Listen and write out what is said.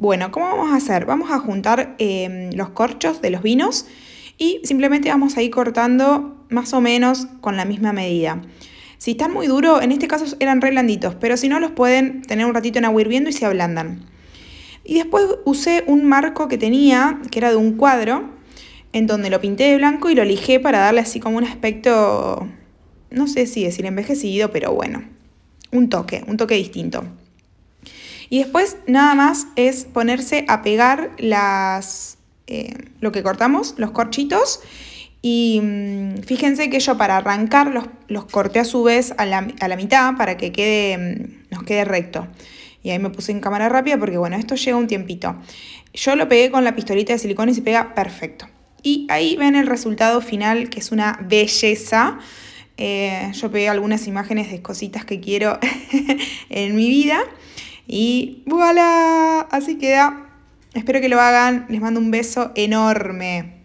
Bueno, ¿cómo vamos a hacer? Vamos a juntar em, los corchos de los vinos y simplemente vamos a ir cortando más o menos con la misma medida. Si están muy duros, en este caso eran re blanditos, pero si no los pueden tener un ratito en agua hirviendo y se ablandan. Y después usé un marco que tenía, que era de un cuadro, en donde lo pinté de blanco y lo lijé para darle así como un aspecto, no sé si decir envejecido, pero bueno, un toque, un toque distinto. Y después nada más es ponerse a pegar las, eh, lo que cortamos, los corchitos. Y mm, fíjense que yo para arrancar los, corté a su vez a la, mitad para que quede, mm, nos quede recto. Y ahí me puse en cámara rápida porque bueno, esto lleva un tiempito. Yo lo pegué con la pistolita de silicona y se pega perfecto. Y ahí ven el resultado final que es una belleza. Eh, yo pegué algunas imágenes de cositas que quiero en mi vida. Y voilà, así queda. Espero que lo hagan. Les mando un beso enorme.